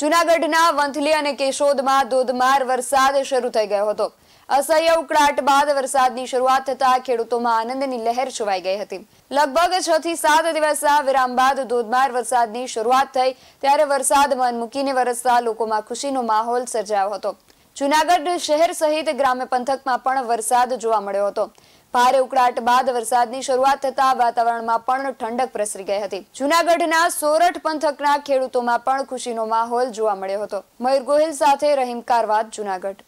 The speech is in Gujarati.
જુનાગઢના વંથલી અને કેશોદમાં ધોધમાર વરસાદ શરૂ થઈ ગયો હતો અસહ્ય ઉકળાટ બાદ વરસાદની શરૂઆત થતા ખેડૂતોમાં આનંદની લહેર છવાઈ ગઈ હતી લગભગ છ થી સાત દિવસના વિરામ બાદ ધોધમાર વરસાદની શરૂઆત થઈ ત્યારે વરસાદ મન મૂકીને વરસતા લોકોમાં ખુશીનો માહોલ સર્જાયો હતો જુનાગઢ શહેર સહિત ગ્રામ્ય પંથકમાં પણ વરસાદ જોવા મળ્યો હતો ભારે ઉકળાટ બાદ વરસાદની શરૂઆત થતા વાતાવરણમાં પણ ઠંડક પ્રસરી ગઈ હતી જુનાગઢના સોરઠ પંથકના ખેડૂતોમાં પણ ખુશીનો માહોલ જોવા મળ્યો હતો મયુર ગોહિલ સાથે રહીમ કારવાત જુનાગઢ